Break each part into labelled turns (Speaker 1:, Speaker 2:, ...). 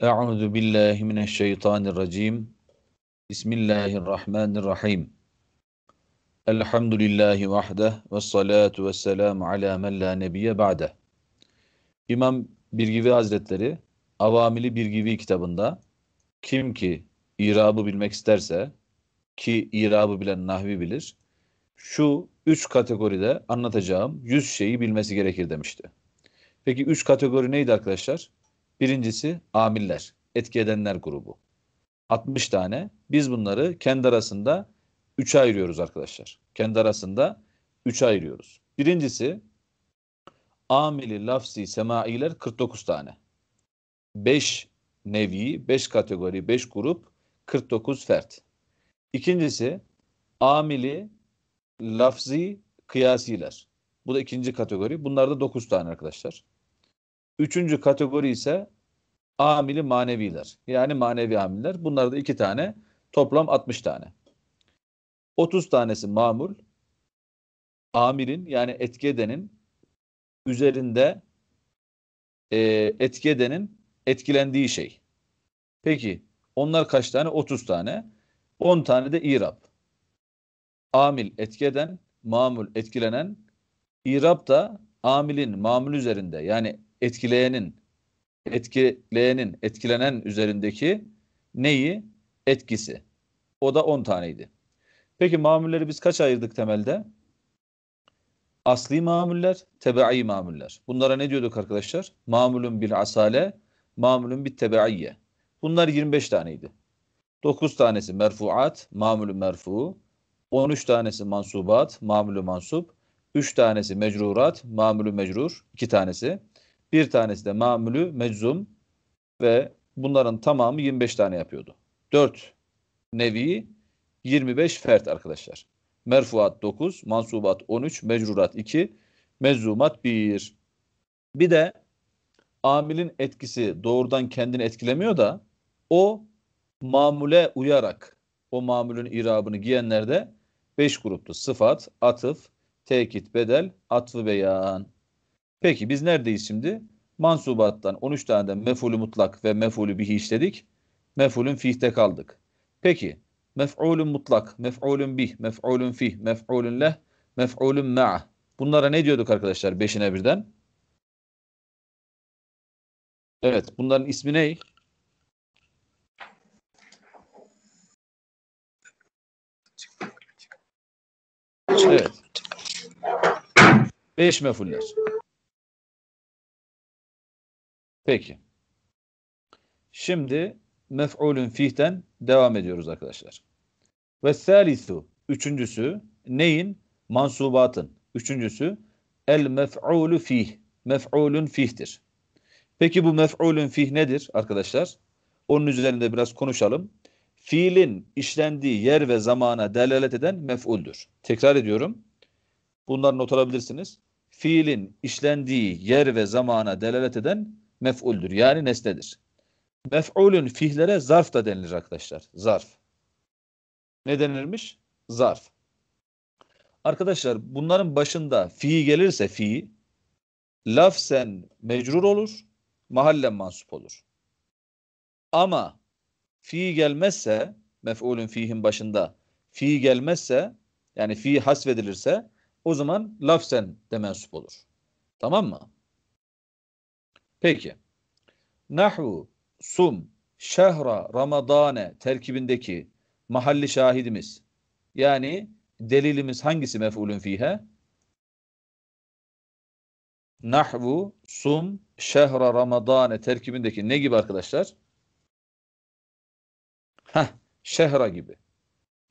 Speaker 1: Euzu billahi
Speaker 2: mineşşeytanirracim. Bismillahirrahmanirrahim. Elhamdülillahi vahdeh ve salatu ve selamu ala men la nebiye ba'de. İmam Birgivi Hazretleri Avamili Birgivi kitabında kim ki irabı bilmek isterse ki irabı bilen nahvi bilir. Şu üç kategoride anlatacağım yüz şeyi bilmesi gerekir demişti. Peki üç kategori neydi arkadaşlar? Birincisi amiller, etki edenler grubu. 60 tane. Biz bunları kendi arasında 3'e ayırıyoruz arkadaşlar. Kendi arasında 3'e ayırıyoruz. Birincisi amili lafzi semailer 49 tane. 5 nevi, 5 kategori, 5 grup, 49 fert. İkincisi amili lafzi kıyasiler. Bu da ikinci kategori. Bunlar da 9 tane arkadaşlar. Üçüncü kategori ise amili maneviler. Yani manevi amiller. Bunlar da iki tane. Toplam 60 tane. 30 tanesi mamul. Amirin yani etki edenin üzerinde e, etki edenin etkilendiği şey. Peki onlar kaç tane? 30 tane. 10 tane de irab. Amil etki eden, mamul etkilenen, irab da amilin mamul üzerinde yani etkileyenin etkileyenin etkilenen üzerindeki neyi? Etkisi. O da 10 taneydi. Peki mamulleri biz kaç ayırdık temelde? Asli mamuller, tebai mamuller. Bunlara ne diyorduk arkadaşlar? Mamulun bil asale, mamulun bil tebaiye. Bunlar 25 taneydi. 9 tanesi merfuat, mamulü merfu. 13 tanesi mansubat, mamulü mansub. 3 tanesi mecrurat, mamulü mecrur. 2 tanesi. Bir tanesi de mamülü meczum ve bunların tamamı 25 tane yapıyordu. 4 nevi 25 fert arkadaşlar. Merfuat 9, mansubat 13, mecrurat 2, mezzumat 1. Bir de amilin etkisi doğrudan kendini etkilemiyor da o mamule uyarak o mamulün irabını giyenlerde 5 gruptu. Sıfat, atıf, tekit, bedel, atfı beyan. Peki biz neredeyiz şimdi? Mansubattan 13 tane de mefulü mutlak ve mefulü bihi işledik. Mefulün fihte kaldık. Peki mef'ulün mutlak, mef'ulün bih, mef'ulün fih, mef'ulün leh, mef'ulün ma'a. Bunlara ne diyorduk arkadaşlar beşine birden? Evet bunların ismi ne?
Speaker 1: Evet. Beş mefuller.
Speaker 2: Peki. Şimdi mef'ulün fihten devam ediyoruz arkadaşlar. Ve salisu üçüncüsü neyin? Mansubatın. Üçüncüsü el mef'ulü fih. Mef'ulün fihtir. Peki bu mef'ulün fih nedir arkadaşlar? Onun üzerinde biraz konuşalım. Fiilin işlendiği yer ve zamana delalet eden mef'uldür. Tekrar ediyorum. Bunları not alabilirsiniz. Fiilin işlendiği yer ve zamana delalet eden mef'uldür yani nesnedir. Mef'ulün fihlere zarf da denilir arkadaşlar. Zarf. Ne denirmiş? Zarf. Arkadaşlar bunların başında fi gelirse fi lafsen mecrur olur, mahallen mansup olur. Ama fi gelmezse mef'ulün fihin başında fi gelmezse yani fi hasvedilirse o zaman lafsen de mensup olur. Tamam mı? Peki. Nahu, sum, şehra, ramadane terkibindeki mahalli şahidimiz yani delilimiz hangisi mef'ulün fihe? Nahvu, sum, şehra, ramadane terkibindeki ne gibi arkadaşlar? Heh, şehra gibi.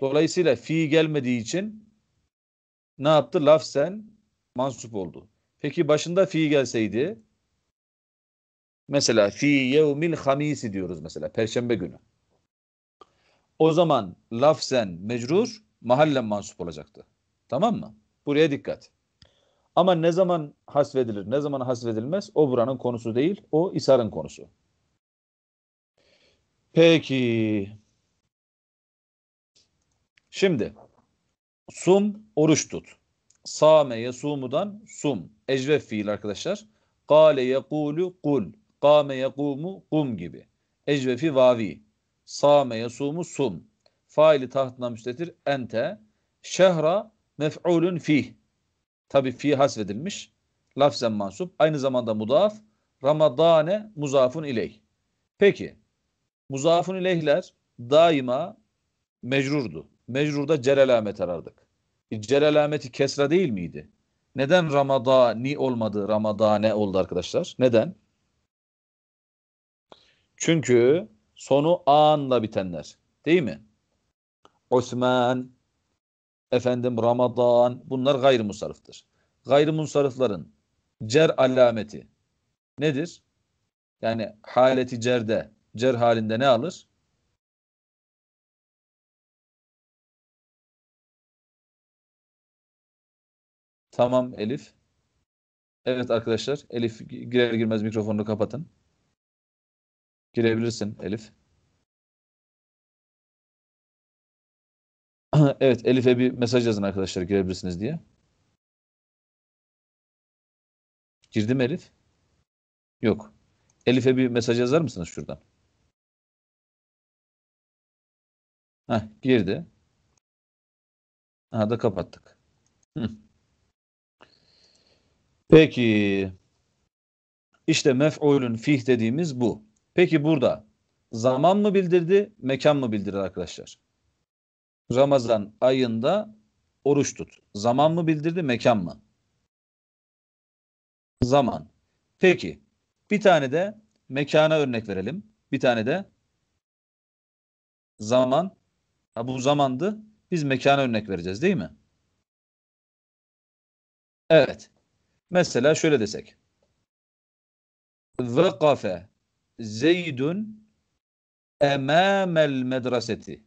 Speaker 2: Dolayısıyla fi gelmediği için ne yaptı? Lafzen mansup oldu. Peki başında fi gelseydi Mesela fi yevmil hamisi diyoruz mesela perşembe günü. O zaman lafzen mecrur mahallen mansup olacaktı. Tamam mı? Buraya dikkat. Ama ne zaman hasvedilir, ne zaman hasvedilmez o buranın konusu değil, o isarın konusu. Peki. Şimdi sum oruç tut. Sameye sumudan sum. Ecvef fiil arkadaşlar. Kale yekulu kul. Kâme yekûmu kum gibi. Ecvefi vavi. Sâme yesûmu sum. Faili tahtına müstetir ente. Şehra mef'ulun fih. Tabi fi hasvedilmiş, Lafzen mansup. Aynı zamanda mudaf. Ramadane muzafun ileyh. Peki. Muzafun ileyhler daima mecrurdu. Mecrurda cel alamet arardık. E, kesra değil miydi? Neden ramadani olmadı, ramadane oldu arkadaşlar? Neden? Çünkü sonu anla bitenler. Değil mi? Osman, efendim Ramazan bunlar gayrimusarıftır. Gayrimusarıfların cer alameti nedir? Yani haleti cerde, cer halinde ne alır?
Speaker 1: Tamam Elif. Evet arkadaşlar Elif girer girmez mikrofonunu kapatın. Girebilirsin Elif. evet Elif'e bir mesaj yazın arkadaşlar girebilirsiniz diye. Girdim Elif? Yok. Elif'e bir mesaj yazar mısınız şuradan? Heh, girdi. Aha da kapattık.
Speaker 2: Hı. Peki. İşte mef'ulün fih dediğimiz bu. Peki burada zaman mı bildirdi, mekan mı bildirir arkadaşlar? Ramazan ayında oruç tut. Zaman mı bildirdi, mekan mı? Zaman. Peki bir tane de mekana örnek verelim. Bir tane de zaman. Ha, bu zamandı. Biz mekana örnek vereceğiz değil mi?
Speaker 1: Evet. Mesela şöyle desek.
Speaker 2: Vakafe Zeydun emamel medreseti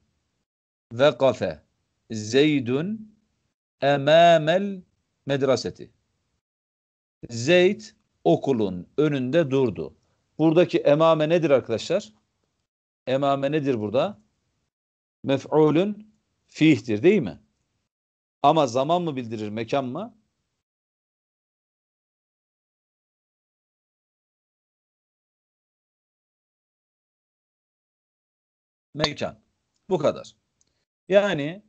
Speaker 2: ve kafe Zeydun emamel medreseti Zeyd okulun önünde durdu. Buradaki emame nedir arkadaşlar? Emame nedir burada? Mef'ulün fiihtir değil mi? Ama zaman
Speaker 1: mı bildirir, mekan mı?
Speaker 2: mekan. Bu kadar. Yani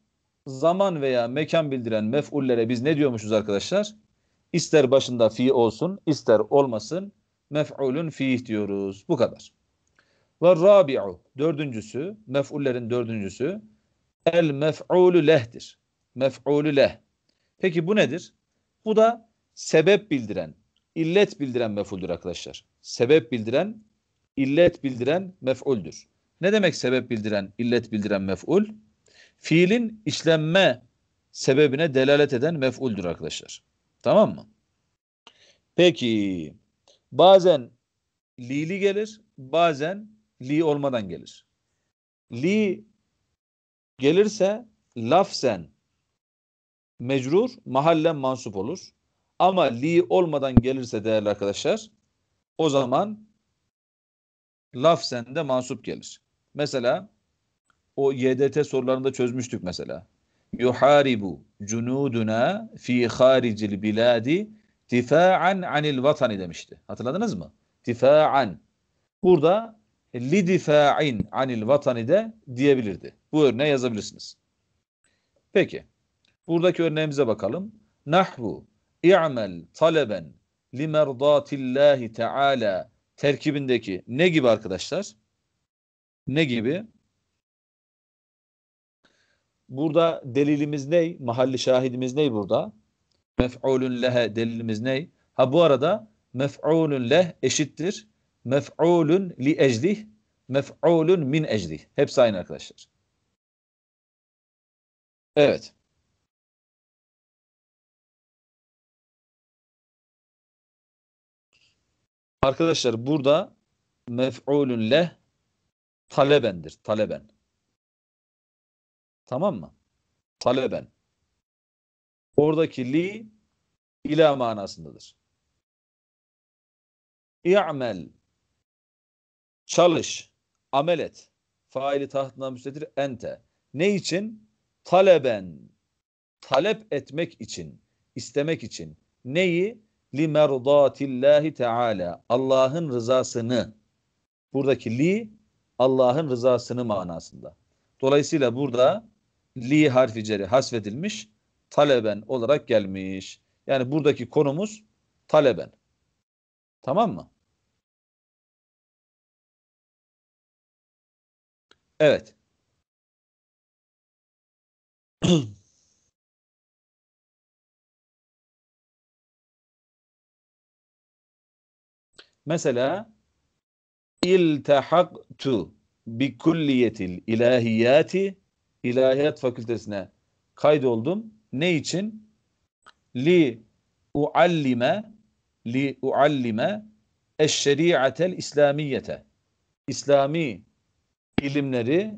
Speaker 2: zaman veya mekan bildiren mef'ullere biz ne diyormuşuz arkadaşlar? İster başında fi olsun, ister olmasın mef'ulün fiih diyoruz. Bu kadar. Ve rabi'u dördüncüsü, mef'ullerin dördüncüsü el mef'ulü leh'dir. Mef'ulü leh. Peki bu nedir? Bu da sebep bildiren, illet bildiren mef'uldür arkadaşlar. Sebep bildiren, illet bildiren mef'uldür. Ne demek sebep bildiren, illet bildiren mef'ul? Fiilin işlenme sebebine delalet eden mef'uldür arkadaşlar. Tamam mı? Peki bazen li'li gelir, bazen li olmadan gelir. Li gelirse lafzen mecrur, mahallen mansup olur. Ama li olmadan gelirse değerli arkadaşlar o zaman lafzen de mansup gelir. Mesela o YDT sorularında çözmüştük mesela. Yuharibu cunuduna fi haricil biladi difa'an anil vatani demişti. Hatırladınız mı? Difa'an. Burada li difa'in anil vatani de diyebilirdi. Bu örneğe yazabilirsiniz. Peki. Buradaki örneğimize bakalım. Nahvu i'mel taleben li merdatillahi teala terkibindeki ne gibi arkadaşlar? Ne gibi? Burada delilimiz ne? Mahalli şahidimiz ne burada? Mef'ulun lehe delilimiz ne? Ha bu arada mef'ulun leh eşittir. Mef'ulun li eclih. Mef'ulun min eclih. Hepsi
Speaker 1: aynı arkadaşlar. Evet. Arkadaşlar burada mef'ulun leh talebendir. Taleben. Tamam mı? Taleben.
Speaker 2: Oradaki li ila manasındadır. İ'mel çalış, amel et. Faili tahtına müstetir ente. Ne için? Taleben. Talep etmek için, istemek için. Neyi? Li merdatillahi teala. Allah'ın rızasını. Buradaki li Allah'ın rızasını manasında. Dolayısıyla burada li harfi ceri hasfedilmiş taleben olarak gelmiş. Yani buradaki konumuz taleben. Tamam
Speaker 1: mı?
Speaker 3: Evet.
Speaker 2: Mesela İltehaktu bi kulliyetil ilahiyati ilahiyat fakültesine kaydoldum. Ne için? Li uallime li uallime eşşeriatel İslamiyete. İslami ilimleri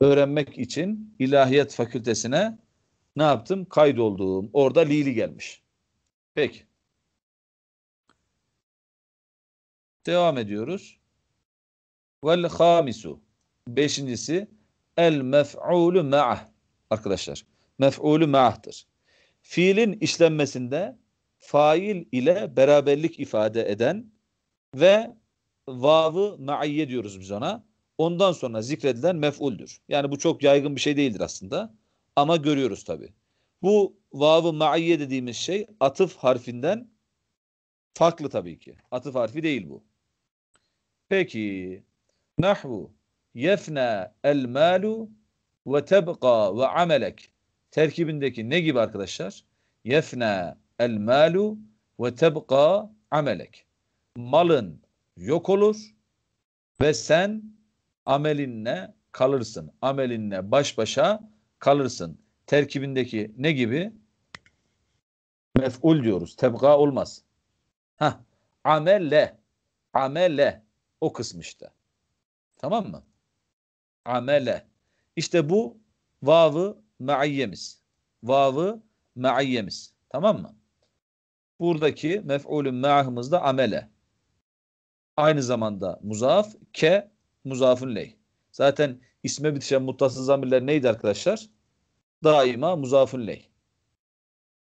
Speaker 2: öğrenmek için ilahiyat fakültesine ne yaptım? Kaydolduğum. Orada Lili gelmiş. Peki. Devam ediyoruz. Vel hamisu. Beşincisi el mef'ulü ma'ah. Arkadaşlar mef'ulü ma'ahtır. Fiilin işlenmesinde fail ile beraberlik ifade eden ve vavı ma'iyye diyoruz biz ona. Ondan sonra zikredilen mef'uldür. Yani bu çok yaygın bir şey değildir aslında. Ama görüyoruz tabi. Bu vavı ma'iyye dediğimiz şey atıf harfinden farklı tabii ki. Atıf harfi değil bu. Peki Nahvu yefna el malu ve tebqa ve amelek terkibindeki ne gibi arkadaşlar? Yefna el malu ve tebqa amelek. Malın yok olur ve sen amelinle kalırsın. Amelinle baş başa kalırsın. Terkibindeki ne gibi? Mef'ul diyoruz. Tebga olmaz. Hah. Amelle. Amelle. O kısmı işte. Tamam mı? Amele. İşte bu vavı maiyyemiz. Vavı maiyyemiz. Tamam mı? Buradaki mef'ulün ma'hımız da amele. Aynı zamanda muzaf ke muzafun ley. Zaten isme bitişen muttasız zamirler neydi arkadaşlar? Daima muzafun ley.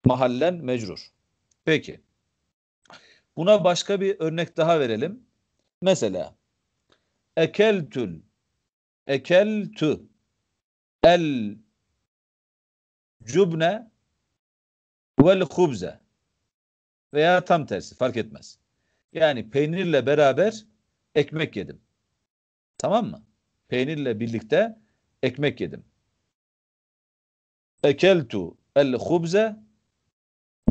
Speaker 2: Mahallen mecrur. Peki. Buna başka bir örnek daha verelim. Mesela ekeltül ekeltü el cubne vel hubze veya tam tersi fark etmez. Yani peynirle beraber ekmek yedim. Tamam mı? Peynirle birlikte ekmek yedim. Ekeltu el hubze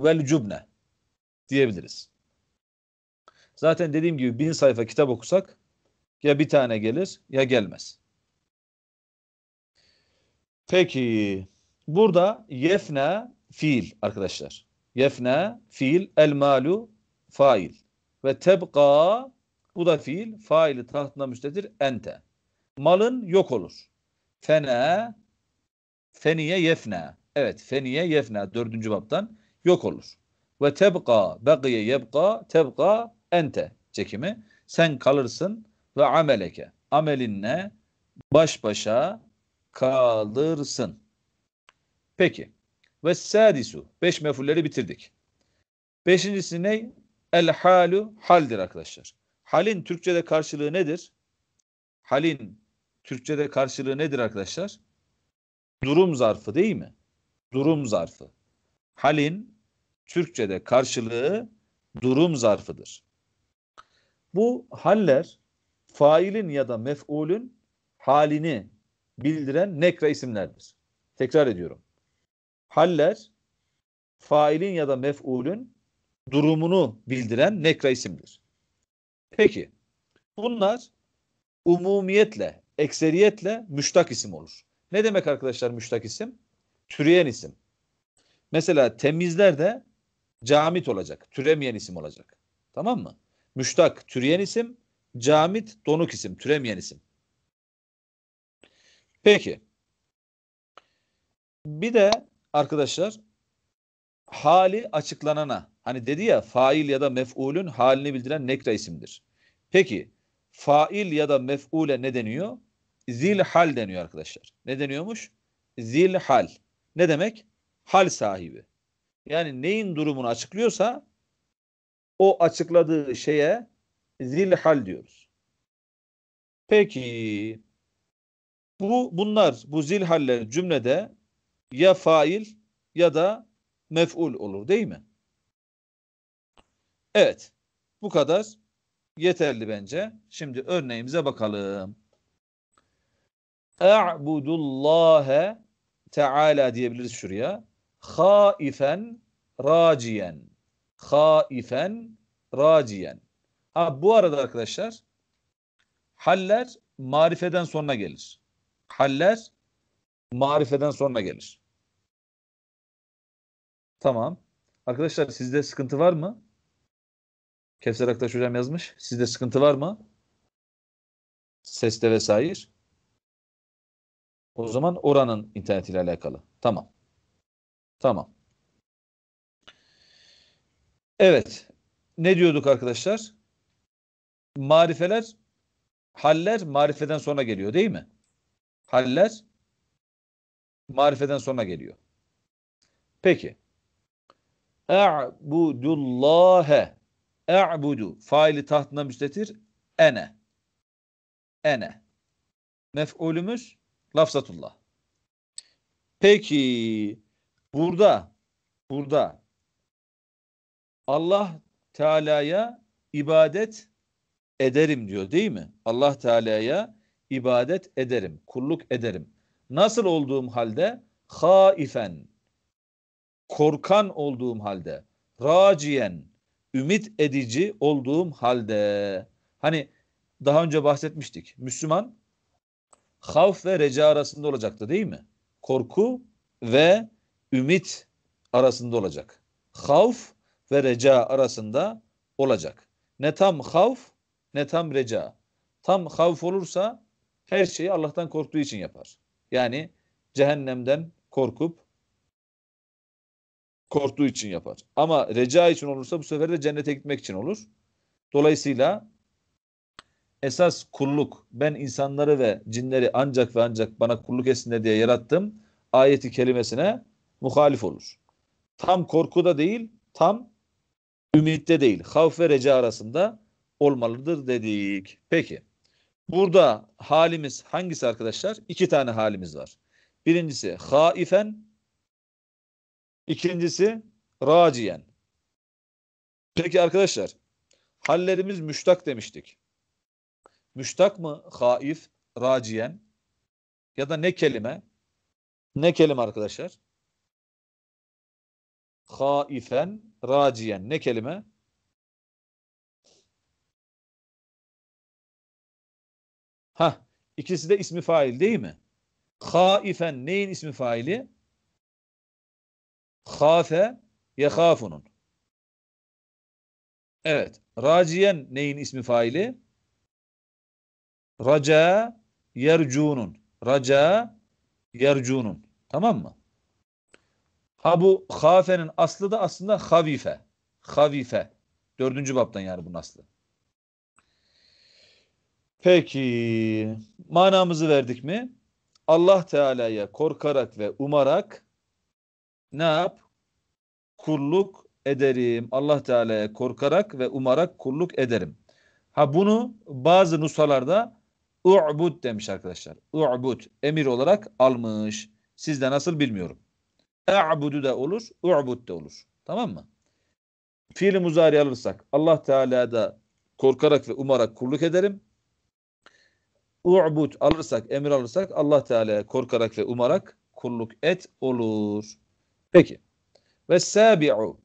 Speaker 2: vel cubne diyebiliriz. Zaten dediğim gibi bin sayfa kitap okusak ya bir tane gelir ya gelmez. Peki burada yefne fiil arkadaşlar. Yefne fiil el malu fail ve tebqa bu da fiil faili tahtına müştedir ente. Malın yok olur. Fene feniye yefne. Evet feniye yefne dördüncü baptan yok olur. Ve tebqa begiye yebqa tebqa ente çekimi. Sen kalırsın ve ameleke. Amelinle baş başa kalırsın. Peki. Ve sadisu. Beş mefulleri bitirdik. Beşincisi ne? El halu haldir arkadaşlar. Halin Türkçe'de karşılığı nedir? Halin Türkçe'de karşılığı nedir arkadaşlar? Durum zarfı değil mi? Durum zarfı. Halin Türkçe'de karşılığı durum zarfıdır. Bu haller failin ya da mef'ulün halini bildiren nekra isimlerdir. Tekrar ediyorum. Haller failin ya da mef'ulün durumunu bildiren nekra isimdir. Peki bunlar umumiyetle, ekseriyetle müştak isim olur. Ne demek arkadaşlar müştak isim? Türeyen isim. Mesela temizler de camit olacak, türemeyen isim olacak. Tamam mı? Müştak türeyen isim, Camit donuk isim, türemeyen isim. Peki. Bir de arkadaşlar hali açıklanana hani dedi ya fail ya da mef'ulün halini bildiren nekra isimdir. Peki fail ya da mef'ule ne deniyor? Zil hal deniyor arkadaşlar. Ne deniyormuş? Zil hal. Ne demek? Hal sahibi. Yani neyin durumunu açıklıyorsa o açıkladığı şeye zil hal diyoruz. Peki bu bunlar bu zil haller cümlede ya fail ya da mef'ul olur değil mi? Evet. Bu kadar yeterli bence. Şimdi örneğimize bakalım. A'budullâhe Teala diyebiliriz şuraya. Haifen raciyen. Haifen raciyen. Ha, bu arada arkadaşlar haller marifeden sonra gelir. Haller marifeden sonra gelir. Tamam. Arkadaşlar sizde sıkıntı var mı? Kevser Aktaş hocam yazmış. Sizde sıkıntı var mı? Seste vesaire. O zaman oranın internetiyle alakalı. Tamam. Tamam. Evet. Ne diyorduk arkadaşlar? marifeler haller marifeden sonra geliyor değil mi? Haller marifeden sonra geliyor. Peki. E'budullâhe. E'budu. Faili tahtına müstetir. Ene. Ene. Mef'ulümüz lafzatullah. Peki burada burada Allah Teala'ya ibadet ederim diyor değil mi? Allah Teala'ya ibadet ederim, kulluk ederim. Nasıl olduğum halde? Haifen, korkan olduğum halde, raciyen, ümit edici olduğum halde. Hani daha önce bahsetmiştik. Müslüman havf ve reca arasında olacaktı değil mi? Korku ve ümit arasında olacak. Havf ve reca arasında olacak. Ne tam havf ne tam reca. Tam havf olursa her şeyi Allah'tan korktuğu için yapar. Yani cehennemden korkup korktuğu için yapar. Ama reca için olursa bu sefer de cennete gitmek için olur. Dolayısıyla esas kulluk ben insanları ve cinleri ancak ve ancak bana kulluk etsinler diye yarattım ayeti kelimesine muhalif olur. Tam korkuda değil, tam ümitte değil. Havf ve reca arasında olmalıdır dedik. Peki burada halimiz hangisi arkadaşlar? İki tane halimiz var. Birincisi haifen, ikincisi raciyen. Peki arkadaşlar hallerimiz müştak demiştik. Müştak mı haif, raciyen ya da ne kelime? Ne kelime arkadaşlar? Haifen, raciyen ne kelime?
Speaker 1: Ha, ikisi de ismi fail değil mi?
Speaker 2: Haifen neyin ismi faili? Hafe yehafunun. Evet. Raciyen neyin ismi faili? Raca yercunun. Raca yercunun. Tamam mı? Ha bu hafenin aslı da aslında havife. Havife. Dördüncü baptan yani bunun aslı. Peki manamızı verdik mi? Allah Teala'ya korkarak ve umarak ne yap? Kulluk ederim. Allah Teala'ya korkarak ve umarak kulluk ederim. Ha bunu bazı nusalarda u'bud demiş arkadaşlar. U'bud emir olarak almış. Sizde nasıl bilmiyorum. E'budu da olur, u'bud da olur. Tamam mı? Fiil muzari alırsak Allah Teala'da korkarak ve umarak kulluk ederim. U'bud alırsak, emir alırsak Allah Teala'ya korkarak ve umarak kulluk et olur. Peki. Ve sabi'u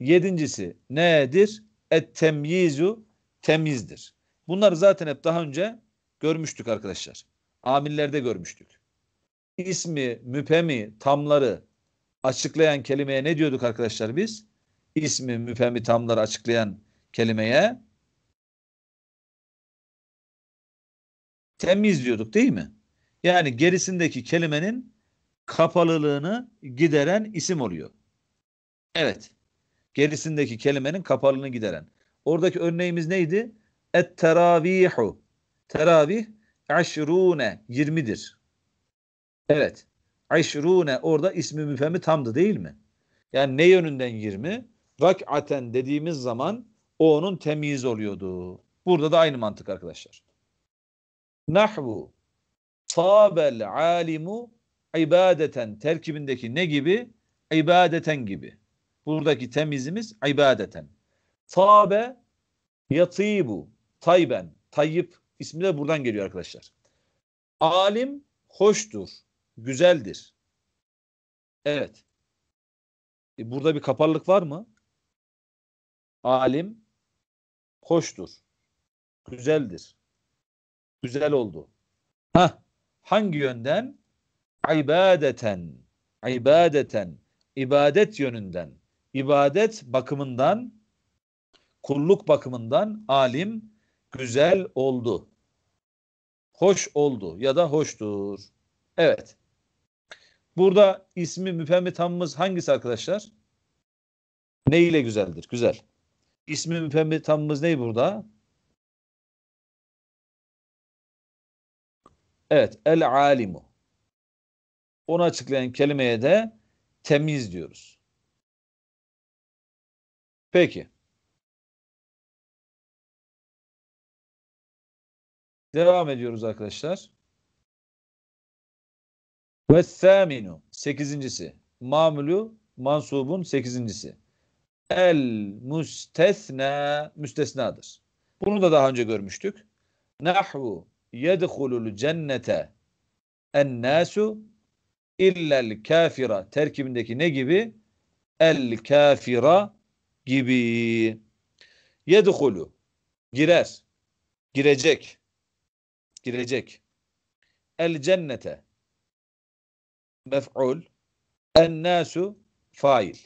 Speaker 2: yedincisi nedir? Et temyizu temizdir. Bunları zaten hep daha önce görmüştük arkadaşlar. Amillerde görmüştük. İsmi, müpemi, tamları açıklayan kelimeye ne diyorduk arkadaşlar biz? İsmi, müpemi, tamları açıklayan kelimeye temiz diyorduk değil mi? Yani gerisindeki kelimenin kapalılığını gideren isim oluyor. Evet. Gerisindeki kelimenin kapalılığını gideren. Oradaki örneğimiz neydi? Et teravihu. Teravih aşrune 20'dir. Evet. Aşrune orada ismi müfemi tamdı değil mi? Yani ne yönünden 20? Vak'aten dediğimiz zaman o onun temiz oluyordu. Burada da aynı mantık arkadaşlar. Nahvu sabel alimu ibadeten terkibindeki ne gibi? İbadeten gibi. Buradaki temizimiz ibadeten. Sabe yatibu tayben. Tayyip ismi de buradan geliyor arkadaşlar. Alim hoştur, güzeldir. Evet. E burada bir kaparlık var mı? Alim hoştur, güzeldir. Güzel oldu. Ha hangi yönden? İbadeten. İbadeten. ibadet yönünden. ibadet bakımından kulluk bakımından alim güzel oldu. Hoş oldu ya da hoştur. Evet. Burada ismi müfemmi tamımız hangisi arkadaşlar? Ne ile güzeldir? Güzel. İsmi müfemmi tamımız ne burada?
Speaker 1: Evet, el alimu. Onu açıklayan kelimeye de temiz diyoruz. Peki. Devam ediyoruz arkadaşlar.
Speaker 2: Ve seminu. Sekizincisi. Mamulu mansubun sekizincisi. El müstesna müstesnadır. Bunu da daha önce görmüştük. Nahvu yedhulul cennete ennâsu illel kafira terkibindeki ne gibi? El kafira gibi. Yedhulu girer. Girecek. Girecek. El cennete mef'ul ennâsu fail.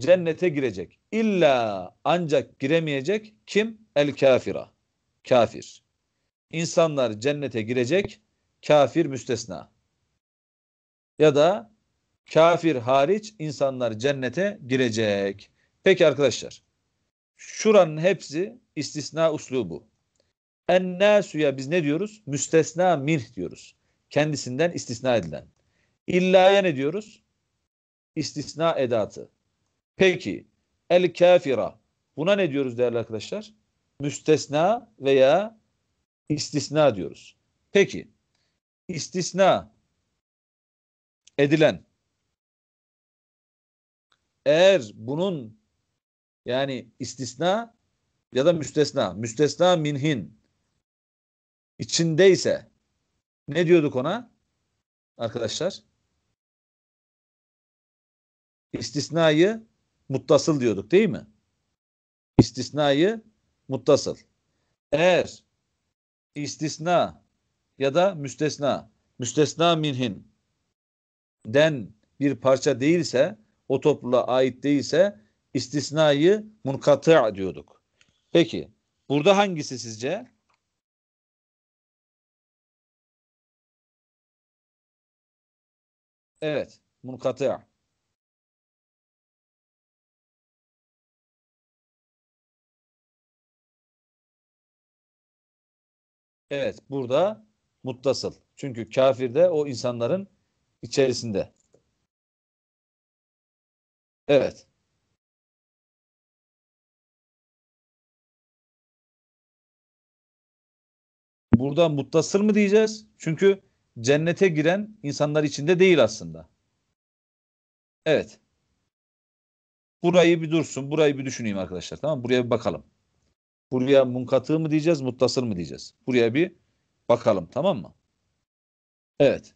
Speaker 2: Cennete girecek. illa ancak giremeyecek kim? El kafira kafir. İnsanlar cennete girecek, kafir müstesna. Ya da kafir hariç insanlar cennete girecek. Peki arkadaşlar, şuranın hepsi istisna uslubu. Ennasuya biz ne diyoruz? Müstesna minh diyoruz. Kendisinden istisna edilen. İllaya ne diyoruz? İstisna edatı. Peki el kafira. Buna ne diyoruz değerli arkadaşlar? müstesna veya istisna diyoruz. Peki istisna edilen eğer bunun yani istisna ya da müstesna, müstesna minhin içindeyse ne diyorduk ona arkadaşlar? İstisnayı muttasıl diyorduk değil mi? İstisnayı muttasıl. Eğer istisna ya da müstesna, müstesna minhin den bir parça değilse, o topluluğa ait değilse istisnayı munkatı diyorduk. Peki burada hangisi sizce?
Speaker 3: Evet, munkatı.
Speaker 1: Evet burada muttasıl. Çünkü kafir de o insanların içerisinde. Evet. Burada muttasıl mı
Speaker 2: diyeceğiz? Çünkü cennete giren insanlar içinde değil aslında. Evet. Burayı bir dursun, burayı bir düşüneyim arkadaşlar. Tamam Buraya bir bakalım. Buraya munkatı mı diyeceğiz, muttasıl mı diyeceğiz? Buraya bir bakalım tamam mı? Evet.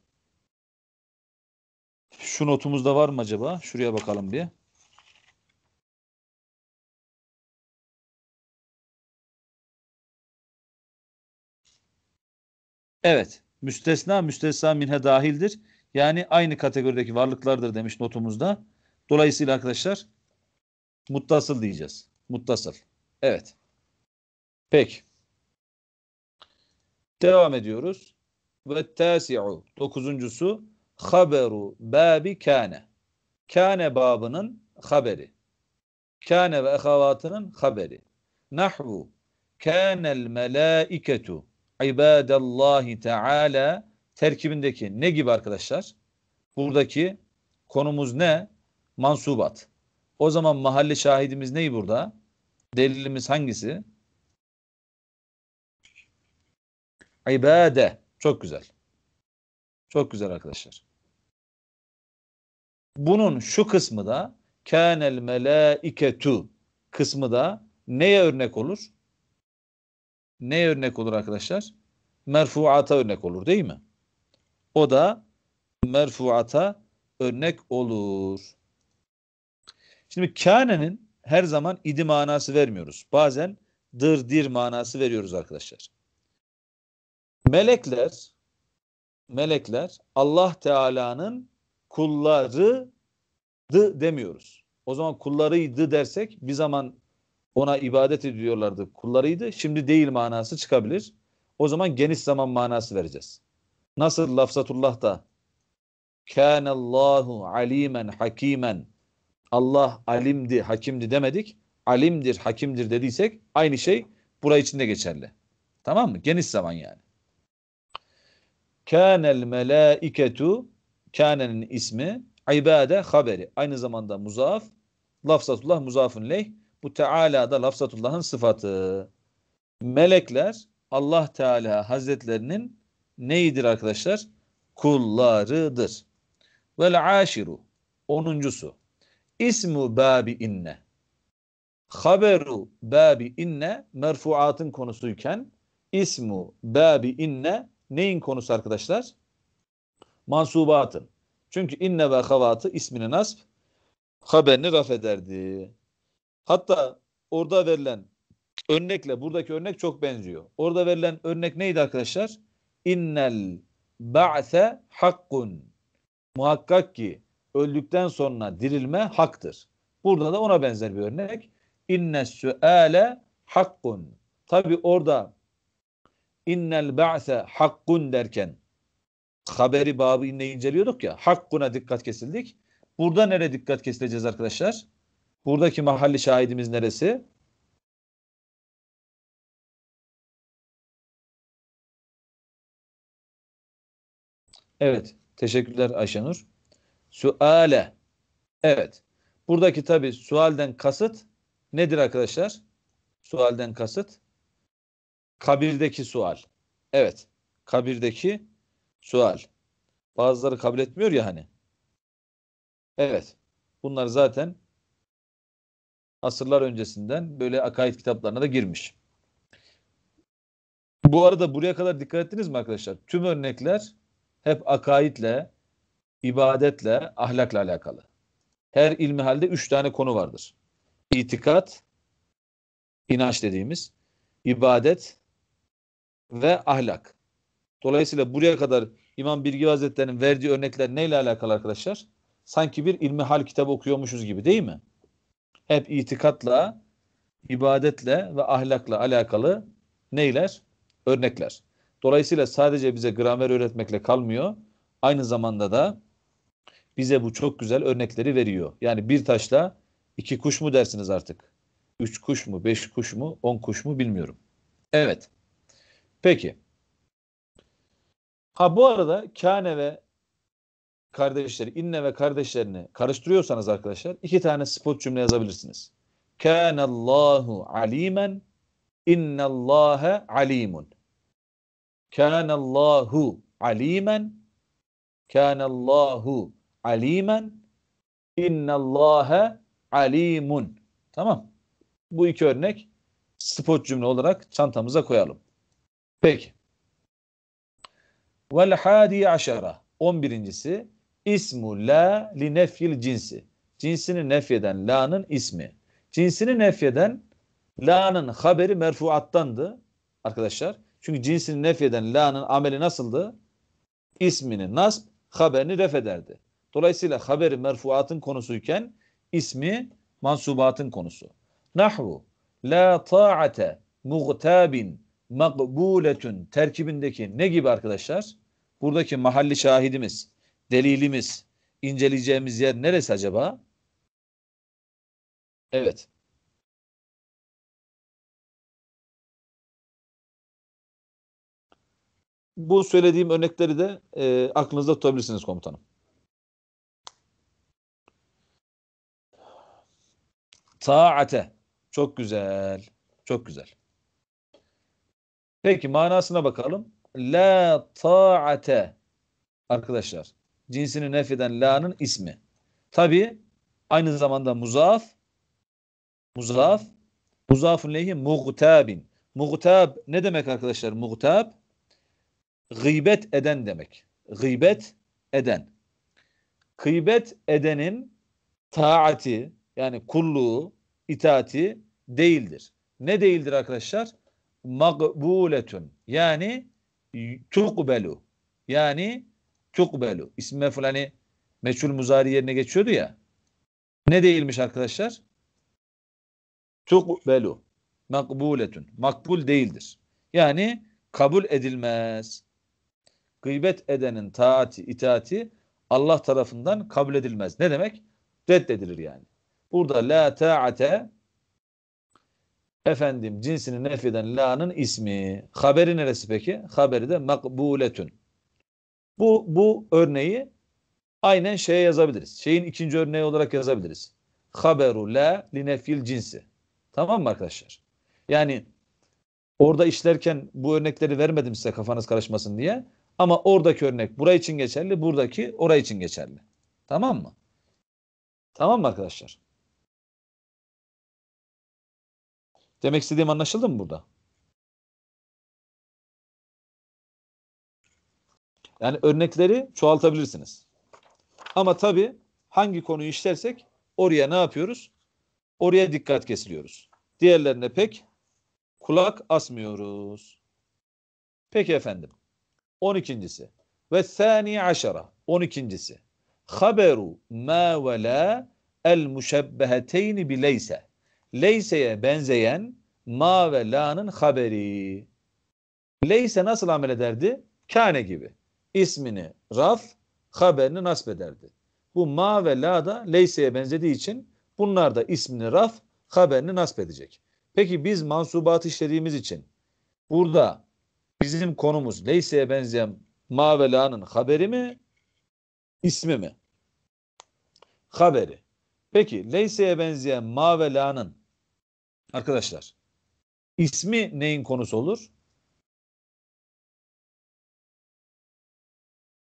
Speaker 2: Şu notumuzda
Speaker 1: var mı acaba? Şuraya bakalım bir.
Speaker 2: Evet. Müstesna müstesna minhe dahildir. Yani aynı kategorideki varlıklardır demiş notumuzda. Dolayısıyla arkadaşlar muttasıl diyeceğiz. Muttasıl. Evet. Peki. Devam ediyoruz. Ve tasi'u dokuzuncusu haberu babi kâne. Kâne babının haberi. Kâne ve ehavatının haberi. Nahvu kânel melâiketu ibadallahi teala terkibindeki ne gibi arkadaşlar? Buradaki konumuz ne? Mansubat. O zaman mahalle şahidimiz neyi burada? Delilimiz hangisi? ibade. Çok güzel. Çok güzel arkadaşlar. Bunun şu kısmı da kânel melâiketu kısmı da neye örnek olur? Neye örnek olur arkadaşlar? Merfuata örnek olur değil mi? O da merfuata örnek olur. Şimdi kânenin her zaman idi manası vermiyoruz. Bazen dır dir manası veriyoruz arkadaşlar. Melekler melekler Allah Teala'nın kullarıydı demiyoruz. O zaman kullarıydı dersek bir zaman ona ibadet ediyorlardı kullarıydı. Şimdi değil manası çıkabilir. O zaman geniş zaman manası vereceğiz. Nasıl lafzatullah da Kânallâhu alimen hakimen Allah alimdi, hakimdi demedik. Alimdir, hakimdir dediysek aynı şey buraya içinde geçerli. Tamam mı? Geniş zaman yani. Kânel melâiketu kânenin ismi ibade haberi. Aynı zamanda muzaf. Lafzatullah muzafun leh. Bu Teala da lafzatullahın sıfatı. Melekler Allah Teala Hazretlerinin neyidir arkadaşlar? Kullarıdır. Vel aşiru. Onuncusu. İsmu babi inne. Haberu babi inne merfuatın konusuyken ismu babi inne neyin konusu arkadaşlar? Mansubatın. Çünkü inne ve havatı ismini nasb haberini raf ederdi. Hatta orada verilen örnekle buradaki örnek çok benziyor. Orada verilen örnek neydi arkadaşlar? İnnel ba'se hakkun. Muhakkak ki öldükten sonra dirilme haktır. Burada da ona benzer bir örnek. İnne sü'ale hakkun. Tabi orada innel ba'se hakkun derken haberi babı inne inceliyorduk ya hakkuna dikkat kesildik. Burada nereye dikkat kesileceğiz arkadaşlar? Buradaki mahalli şahidimiz neresi? Evet. Teşekkürler Ayşenur. Suale. Evet. Buradaki tabi sualden kasıt nedir arkadaşlar? Sualden kasıt Kabirdeki sual. Evet. Kabirdeki sual. Bazıları kabul etmiyor ya hani. Evet. Bunlar zaten asırlar öncesinden böyle akaid kitaplarına da girmiş. Bu arada buraya kadar dikkat ettiniz mi arkadaşlar? Tüm örnekler hep akaidle, ibadetle, ahlakla alakalı. Her ilmi halde üç tane konu vardır. İtikat, inanç dediğimiz, ibadet, ve ahlak. Dolayısıyla buraya kadar İmam birgi Hazretleri'nin verdiği örnekler neyle alakalı arkadaşlar? Sanki bir ilmi hal kitabı okuyormuşuz gibi değil mi? Hep itikatla, ibadetle ve ahlakla alakalı neyler? Örnekler. Dolayısıyla sadece bize gramer öğretmekle kalmıyor. Aynı zamanda da bize bu çok güzel örnekleri veriyor. Yani bir taşla iki kuş mu dersiniz artık? Üç kuş mu, beş kuş mu, on kuş mu bilmiyorum. Evet. Peki. Ha bu arada Kane ve kardeşleri, inne ve kardeşlerini karıştırıyorsanız arkadaşlar iki tane spot cümle yazabilirsiniz. Kâne Allahu alimen inne Allahe alimun. Kâne Allahu alimen kâne Allahu alimen inne Allahe alimun. Tamam. Bu iki örnek spot cümle olarak çantamıza koyalım. Peki. Vel hadiye aşara. On birincisi ismu la li nefyil cinsi. Cinsini nefyeden la'nın ismi. Cinsini nefyeden la'nın haberi merfuattandı arkadaşlar. Çünkü cinsini nefyeden la'nın ameli nasıldı? İsmini nasb, haberini ref ederdi. Dolayısıyla haberi merfuatın konusuyken ismi mansubatın konusu. Nahvu la ta'ate muğtabin makbuletün terkibindeki ne gibi arkadaşlar? Buradaki mahalli şahidimiz, delilimiz, inceleyeceğimiz yer neresi acaba? Evet. Bu söylediğim örnekleri de e, aklınızda tutabilirsiniz komutanım. Taate. Çok güzel. Çok güzel. Peki manasına bakalım. La ta'ate arkadaşlar cinsini nefeden la'nın ismi. Tabi aynı zamanda muzaf muzaf muzafun leyhi muğtabin. Muğtab ne demek arkadaşlar? Muğtab gıybet eden demek. Gıybet eden. Gıybet edenin taati yani kulluğu, itaati değildir. Ne değildir arkadaşlar? makbuletun yani tukbelu yani tukbelu isim meful hani meçhul muzari yerine geçiyordu ya ne değilmiş arkadaşlar tukbelu makbuletun makbul değildir yani kabul edilmez gıybet edenin taati itaati Allah tarafından kabul edilmez ne demek reddedilir yani burada la taate efendim cinsini nefiden la'nın ismi. Haberi neresi peki? Haberi de makbuletün. Bu, bu örneği aynen şeye yazabiliriz. Şeyin ikinci örneği olarak yazabiliriz. Haberu la linefil cinsi. Tamam mı arkadaşlar? Yani orada işlerken bu örnekleri vermedim size kafanız karışmasın diye. Ama oradaki örnek buraya için geçerli, buradaki oraya için geçerli. Tamam mı? Tamam mı arkadaşlar? Demek
Speaker 1: istediğim anlaşıldı mı burada?
Speaker 2: Yani örnekleri çoğaltabilirsiniz. Ama tabii hangi konuyu işlersek oraya ne yapıyoruz? Oraya dikkat kesiliyoruz. Diğerlerine pek kulak asmıyoruz. Peki efendim. 12.si ve sani aşara 12.si haberu ma ve la el müşebbeheteyn bileyse leyseye benzeyen ma ve la'nın haberi. Leyse nasıl amel ederdi? Kane gibi. İsmini raf, haberini nasip ederdi. Bu ma ve la da leyseye benzediği için bunlar da ismini raf, haberini nasip edecek. Peki biz mansubat işlediğimiz için burada bizim konumuz leyseye benzeyen ma ve la'nın haberi mi, ismi mi? Haberi. Peki leyseye benzeyen ma ve la'nın Arkadaşlar ismi neyin konusu olur?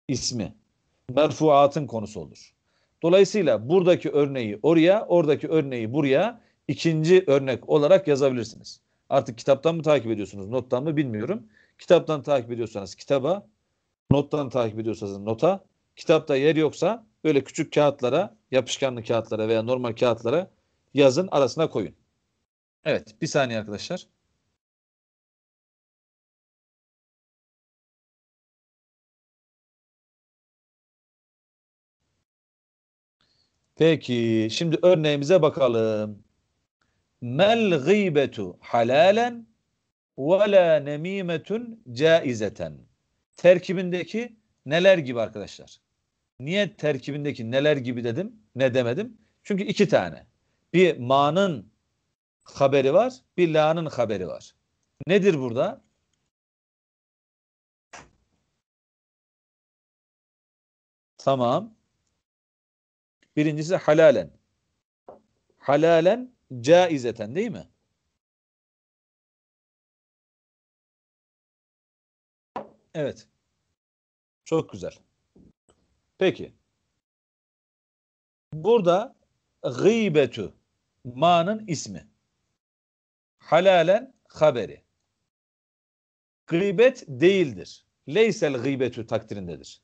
Speaker 2: ismi. Merfuatın konusu olur. Dolayısıyla buradaki örneği oraya, oradaki örneği buraya ikinci örnek olarak yazabilirsiniz. Artık kitaptan mı takip ediyorsunuz, nottan mı bilmiyorum. Kitaptan takip ediyorsanız kitaba, nottan takip ediyorsanız nota, kitapta yer yoksa böyle küçük kağıtlara, yapışkanlı kağıtlara veya normal kağıtlara yazın arasına koyun. Evet bir saniye arkadaşlar. Peki şimdi örneğimize bakalım. Mel gıybetu halalen ve la nemimetun caizeten. Terkibindeki neler gibi arkadaşlar? Niye terkibindeki neler gibi dedim? Ne demedim? Çünkü iki tane. Bir manın haberi var, bir la'nın haberi var. Nedir burada?
Speaker 1: Tamam. Birincisi halalen. Halalen caizeten değil mi? Evet.
Speaker 2: Çok güzel. Peki. Burada gıybetu manın ismi halalen haberi. Gıybet değildir. Leysel gıybetü takdirindedir.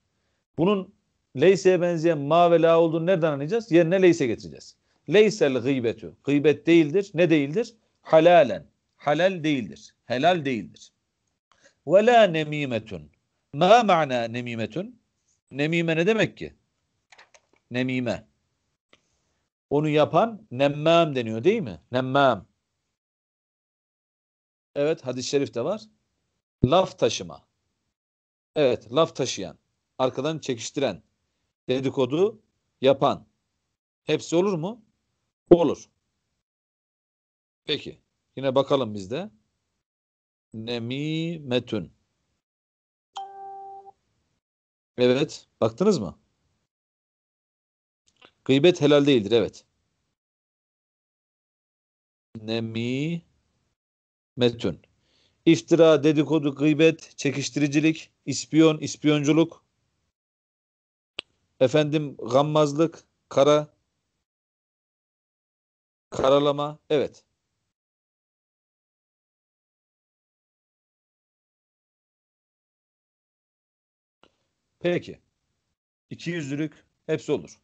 Speaker 2: Bunun leyseye benzeyen ma ve la olduğunu nereden anlayacağız? Yerine leyse getireceğiz. Leysel gıybetü. Gıybet değildir. Ne değildir? Halalen. Halal değildir. Helal değildir. Ve la nemimetun. Ma ma'na nemimetun? Nemime ne demek ki? Nemime. Onu yapan nemmam deniyor değil mi? Nemmam. Evet hadis-i de var. Laf taşıma. Evet laf taşıyan, arkadan çekiştiren, dedikodu yapan. Hepsi olur mu? Olur. Peki. Yine bakalım bizde. Nemimetün.
Speaker 1: Evet. Baktınız mı? Gıybet helal
Speaker 2: değildir. Evet. Nemi Metün. İftira, dedikodu, gıybet, çekiştiricilik, ispiyon, ispiyonculuk, efendim gammazlık, kara,
Speaker 1: karalama, evet.
Speaker 2: Peki. 200'lük hepsi olur.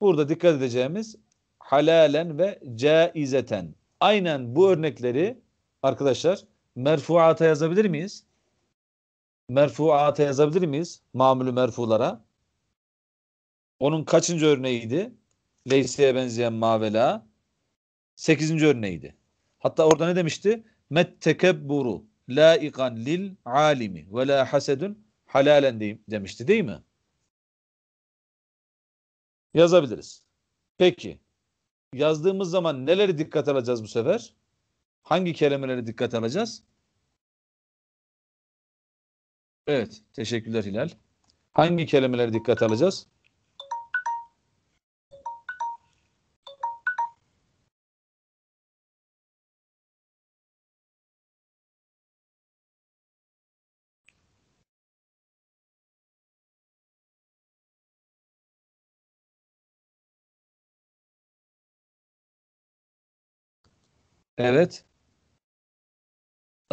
Speaker 2: Burada dikkat edeceğimiz halalen ve caizeten aynen bu örnekleri arkadaşlar merfuata yazabilir miyiz? Merfuata yazabilir miyiz? Mamülü merfulara. Onun kaçıncı örneğiydi? Leyse'ye benzeyen mavela. Sekizinci örneğiydi. Hatta orada ne demişti? Met tekebburu laikan lil alimi ve la hasedun halalen demişti değil mi? Yazabiliriz. Peki yazdığımız zaman neleri dikkat alacağız bu sefer? Hangi kelimeleri dikkat alacağız? Evet, teşekkürler Hilal. Hangi kelimeleri dikkat alacağız? Evet.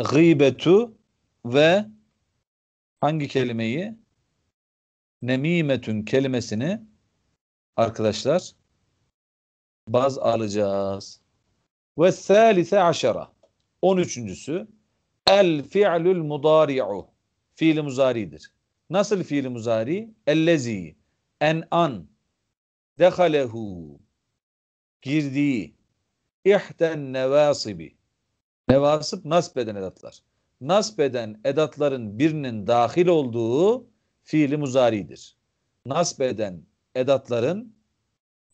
Speaker 2: Gıybetu ve hangi kelimeyi? Nemimetün kelimesini arkadaşlar baz alacağız. Ve sâlise aşara. On üçüncüsü el fi'lül mudari'u. fiil muzaridir. Nasıl fiil-i muzari? Ellezi. En an. Dehalehu. Girdiği. İhten nevasibi. Nevasip nasb eden edatlar. Nasb eden edatların birinin dahil olduğu fiili muzaridir. Nasb eden edatların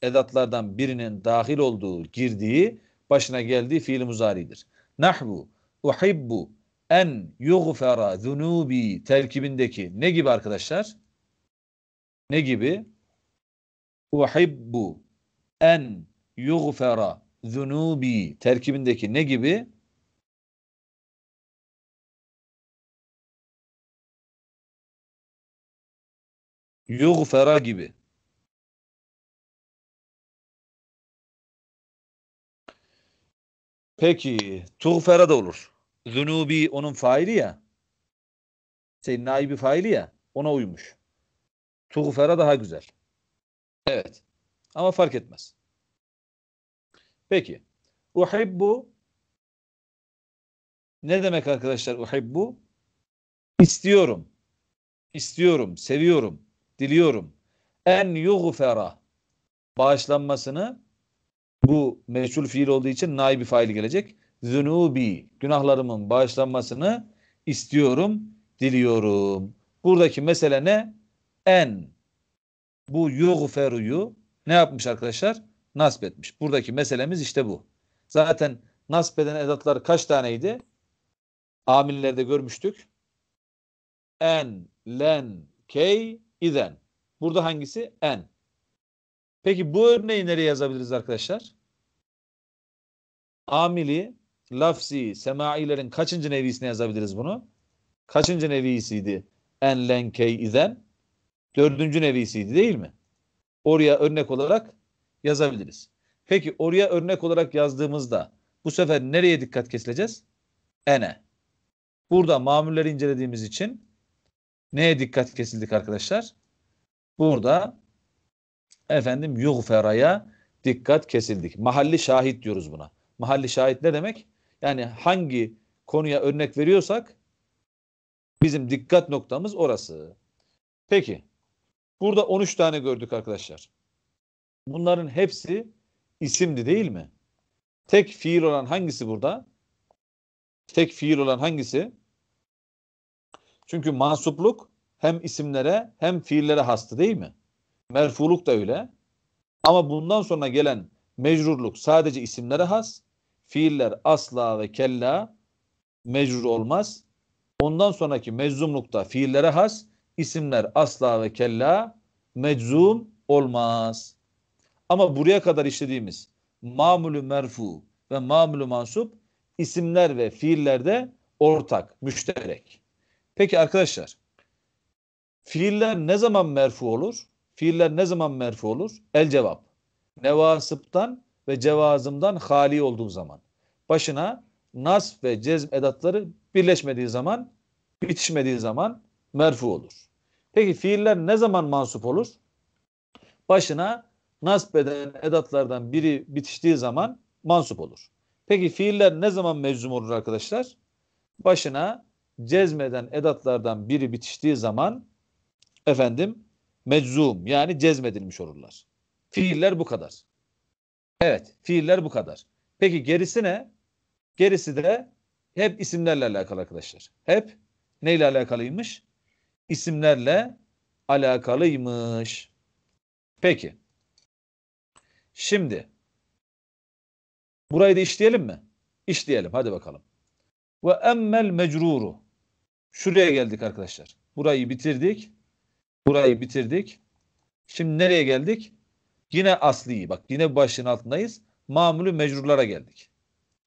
Speaker 2: edatlardan birinin dahil olduğu, girdiği, başına geldiği fiili muzaridir. Nahbu, uhibbu, en yuğfera zunubi terkibindeki ne gibi arkadaşlar? Ne gibi? Uhibbu en yuğfera zunubi terkibindeki
Speaker 1: ne gibi?
Speaker 3: Yugfera gibi.
Speaker 2: Peki tuğfera da olur. Zunubi onun faili ya. Şey, naibi faili ya. Ona uymuş. Tuğfera daha güzel. Evet. Ama fark etmez. Peki. Uhibbu ne demek arkadaşlar uhibbu? İstiyorum. İstiyorum, seviyorum, diliyorum. En yuğfera bağışlanmasını bu meçhul fiil olduğu için naibi fail gelecek. Zünubi günahlarımın bağışlanmasını istiyorum, diliyorum. Buradaki mesele ne? En bu yuğferuyu ne yapmış arkadaşlar? nasip etmiş. Buradaki meselemiz işte bu. Zaten nasip eden edatlar kaç taneydi? Amillerde görmüştük. En, len, key, iden. Burada hangisi? En. Peki bu örneği nereye yazabiliriz arkadaşlar? Amili, lafzi, semailerin kaçıncı nevisine yazabiliriz bunu? Kaçıncı nevisiydi? En, len, key, iden. Dördüncü nevisiydi değil mi? Oraya örnek olarak yazabiliriz. Peki oraya örnek olarak yazdığımızda bu sefer nereye dikkat kesileceğiz? Ne? Burada mamulleri incelediğimiz için neye dikkat kesildik arkadaşlar? Burada efendim yuğferaya dikkat kesildik. Mahalli şahit diyoruz buna. Mahalli şahit ne demek? Yani hangi konuya örnek veriyorsak bizim dikkat noktamız orası. Peki. Burada 13 tane gördük arkadaşlar. Bunların hepsi isimdi değil mi? Tek fiil olan hangisi burada? Tek fiil olan hangisi? Çünkü mansupluk hem isimlere hem fiillere hastı değil mi? Merfuluk da öyle. Ama bundan sonra gelen mecrurluk sadece isimlere has. Fiiller asla ve kella mecrur olmaz. Ondan sonraki meczumluk da fiillere has. İsimler asla ve kella meczum olmaz. Ama buraya kadar işlediğimiz mamulü merfu ve mamulü mansup isimler ve fiillerde ortak, müşterek. Peki arkadaşlar, fiiller ne zaman merfu olur? Fiiller ne zaman merfu olur? El cevap. Nevasıptan ve cevazımdan hali olduğu zaman. Başına nas ve cezm edatları birleşmediği zaman, bitişmediği zaman merfu olur. Peki fiiller ne zaman mansup olur? Başına nasip eden edatlardan biri bitiştiği zaman mansup olur. Peki fiiller ne zaman meczum olur arkadaşlar? Başına cezmeden edatlardan biri bitiştiği zaman efendim meczum yani cezmedilmiş olurlar. Fiiller bu kadar. Evet fiiller bu kadar. Peki gerisi ne? Gerisi de hep isimlerle alakalı arkadaşlar. Hep neyle alakalıymış? İsimlerle alakalıymış. Peki. Şimdi burayı da işleyelim mi? İşleyelim hadi bakalım. Ve emmel mecruru. Şuraya geldik arkadaşlar. Burayı bitirdik. Burayı bitirdik. Şimdi nereye geldik? Yine asliyi. Bak yine başın altındayız. Mamülü mecrurlara geldik.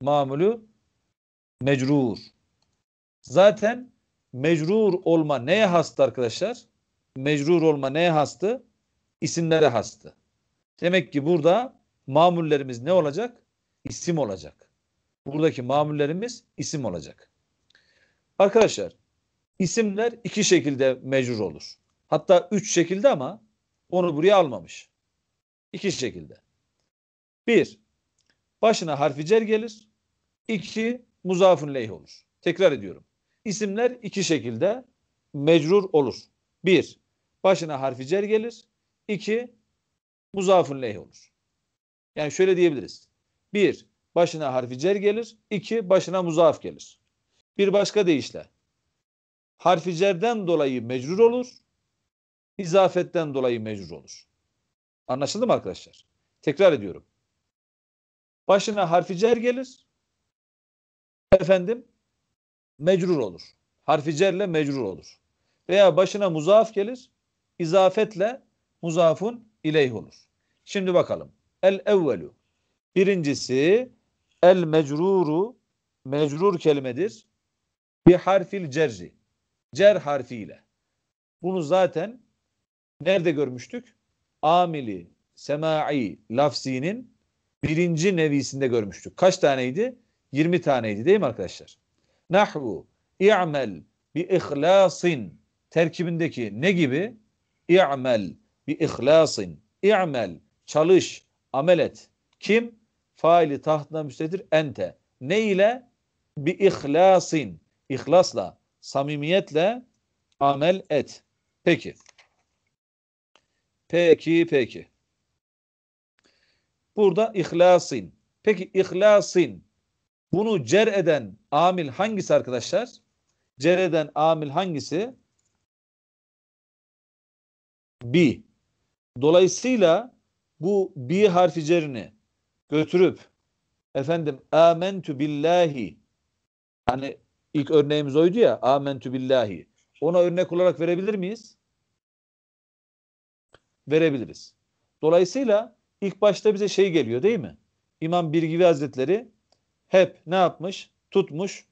Speaker 2: Mamülü mecrur. Zaten mecrur olma neye hastı arkadaşlar? Mecrur olma neye hastı? İsimlere hastı. Demek ki burada mamullerimiz ne olacak? İsim olacak. Buradaki mamullerimiz isim olacak. Arkadaşlar isimler iki şekilde mecrur olur. Hatta üç şekilde ama onu buraya almamış. İki şekilde. Bir, başına harfi cer gelir. İki, muzafun leyh olur. Tekrar ediyorum. İsimler iki şekilde mecrur olur. Bir, başına harfi cer gelir. İki, muzafun leyh olur. Yani şöyle diyebiliriz. Bir, başına harfi cer gelir. iki başına muzaf gelir. Bir başka deyişle. Harfi cerden dolayı mecrur olur. İzafetten dolayı mecrur olur. Anlaşıldı mı arkadaşlar? Tekrar ediyorum. Başına harfi cer gelir. Efendim mecrur olur. Harfi cerle mecrur olur. Veya başına muzaf gelir. İzafetle muzafun ileyh olur. Şimdi bakalım. El evvelu. Birincisi el mecruru mecrur kelimedir. Bir harfil cerri. Cer harfiyle. Bunu zaten nerede görmüştük? Amili, semai, lafzinin birinci nevisinde görmüştük. Kaç taneydi? 20 taneydi değil mi arkadaşlar? Nahvu, i'mel, bi ihlasin terkibindeki ne gibi? İ'mel, bi ihlasin. İ'mel. Çalış. Amel et. Kim? Faili tahtına müstedir? Ente. Ne ile? Bi ihlasin. İhlasla. Samimiyetle amel et. Peki. Peki, peki. Burada ihlasin. Peki ihlasin. Bunu cer eden amil hangisi arkadaşlar? Cer eden amil hangisi? Bi. Dolayısıyla bu bir harfi cerini götürüp efendim amentü billahi hani ilk örneğimiz oydu ya amentü billahi ona örnek olarak verebilir miyiz? Verebiliriz. Dolayısıyla ilk başta bize şey geliyor değil mi? İmam Birgivi Hazretleri hep ne yapmış? Tutmuş.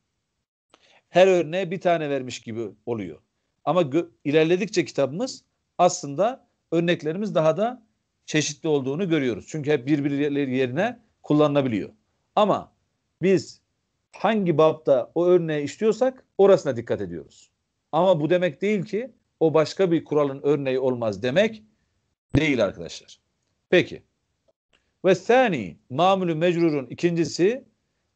Speaker 2: Her örneğe bir tane vermiş gibi oluyor. Ama ilerledikçe kitabımız aslında örneklerimiz daha da çeşitli olduğunu görüyoruz. Çünkü hep birbirleri yerine kullanılabiliyor. Ama biz hangi babda o örneği istiyorsak orasına dikkat ediyoruz. Ama bu demek değil ki o başka bir kuralın örneği olmaz demek değil arkadaşlar. Peki. Ve sani mamülü mecrurun ikincisi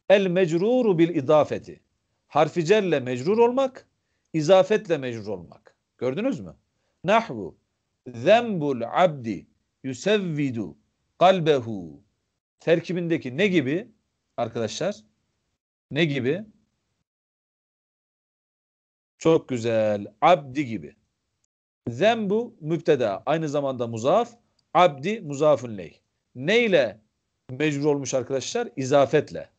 Speaker 2: el mecruru bil idafeti. Harfi celle mecrur olmak, izafetle mecrur olmak. Gördünüz mü? Nahvu Zembul abdi yusevvidu kalbehu terkibindeki ne gibi arkadaşlar? Ne gibi? Çok güzel. Abdi gibi. Zembu müpteda. Aynı zamanda muzaf. Abdi muzafun leyh. Neyle mecbur olmuş arkadaşlar? İzafetle.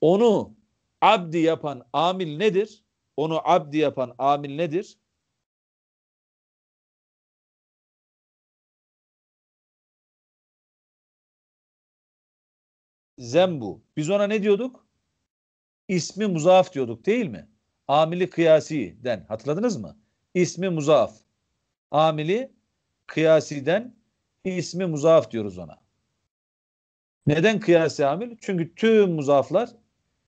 Speaker 2: Onu abdi yapan amil nedir? Onu abdi yapan amil nedir? zembu. Biz ona ne diyorduk? İsmi muzaaf diyorduk değil mi? Amili kıyasiden hatırladınız mı? İsmi muzaaf. Amili kıyasiden ismi muzaaf diyoruz ona. Neden kıyasi amil? Çünkü tüm muzaflar